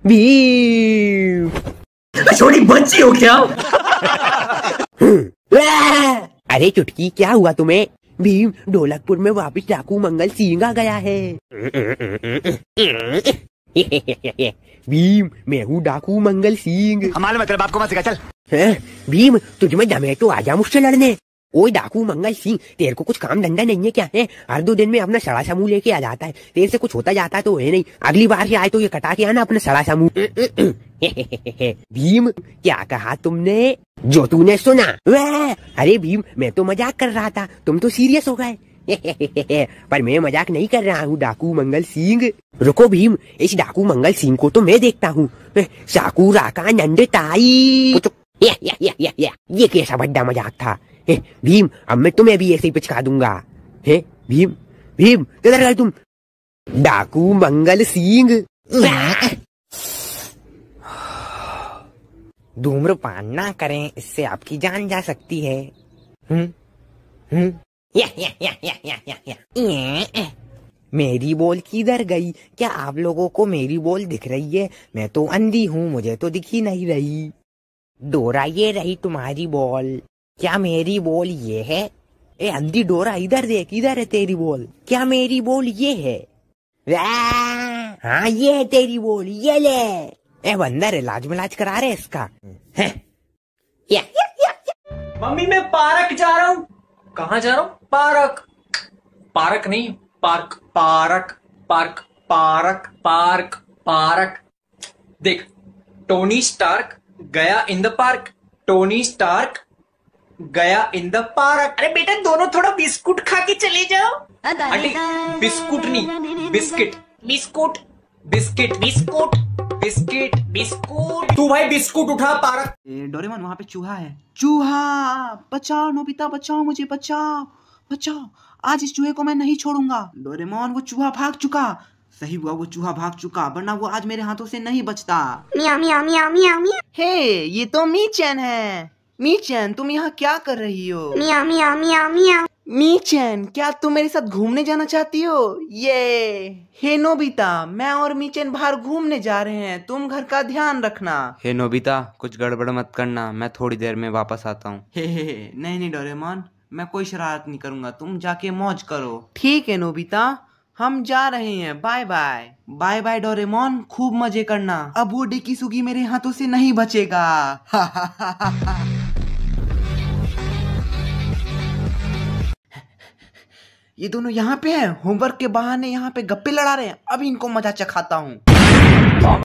छोटी बच्ची हो क्या अरे चुटकी क्या हुआ तुम्हें भीम ढोलकपुर में वापस डाकू मंगल सींगा गया है भीम मैं हूँ डाकू मंगल सिंह हमारे मतलब आपको मत चल भीम तुझमें दमे तो आजा मुझसे लड़ने ओए डाकू मंगल सिंह तेरे को कुछ काम धंधा नहीं है क्या है हर दो दिन में अपना सड़ा समूह लेके आ जाता है तेरे से कुछ होता जाता है तो है नहीं अगली बार ही आए तो ये कटा के आना अपना सड़ा समूह भीम क्या कहा तुमने जो तूने सुना अरे भीम मैं तो मजाक कर रहा था तुम तो सीरियस हो गए पर मैं मजाक नहीं कर रहा हूँ डाकू मंगल सिंह रुको भीम इस डाकू मंगल सिंह को तो मैं देखता हूँ साकू राका नंद ताई ये कैसा बड्डा मजाक था हे भीम अब मैं तुम्हें भी ऐसे ही पिचका दूंगा हे भीम भीम किधर गए तुम डाकू मंगल सिंह धूम्रपान ना करें इससे आपकी जान जा सकती है हुँ? हम्म, हुँ? हम्म। या, या, या, या, या, या, मेरी बोल किधर गई क्या आप लोगों को मेरी बोल दिख रही है मैं तो अंधी हूँ मुझे तो दिख ही नहीं रही डोरा ये रही तुम्हारी बॉल क्या मेरी बॉल ये है ए अंधी डोरा इधर देख इधर है तेरी बॉल क्या मेरी बॉल ये है हाँ ये है तेरी बॉल ये ले ए बंदर है लाज मिलाज करा रहे इसका मम्मी मैं पार्क जा रहा हूँ कहा जा रहा हूँ पार्क पार्क नहीं park park park park park park देख टोनी स्टार्क गया in the park Tony Stark गया इन द पार्क अरे बेटा दोनों थोड़ा बिस्कुट खा के चले जाओ अरे बिस्कुट नहीं biscuit biscuit biscuit biscuit biscuit बिस्कुट तू भाई बिस्कुट उठा पार्क डोरेमोन वहाँ पे चूहा है चूहा बचाओ नोबिता बचाओ मुझे बचाओ बचाओ आज इस चूहे को मैं नहीं छोड़ूंगा डोरेमोन वो चूहा भाग चुका सही हुआ वो चूहा भाग चुका वरना वो आज मेरे हाथों से नहीं बचता मिया मिया मिया मिया मिया हे ये तो मी चैन है मी चैन तुम यहाँ क्या कर रही हो मिया मिया मिया मिया मी चैन क्या तुम मेरे साथ घूमने जाना चाहती हो ये हे नोबिता मैं और मी चैन बाहर घूमने जा रहे हैं तुम घर का ध्यान रखना हे नोबिता कुछ गड़बड़ मत करना मैं थोड़ी देर में वापस आता हूँ हे हे हे नहीं नहीं डोरेमोन मैं कोई शरारत नहीं करूँगा तुम जाके मौज करो ठीक है नोबिता हम जा रहे हैं bye bye bye bye Doraemon खूब मजे करना अब वो डिकी सुगी मेरे हाथों से नहीं बचेगा ये दोनों यहाँ पे हैं होमवर्क के बहाने यहाँ पे गप्पे लड़ा रहे हैं अब इनको मजा चखाता हूँ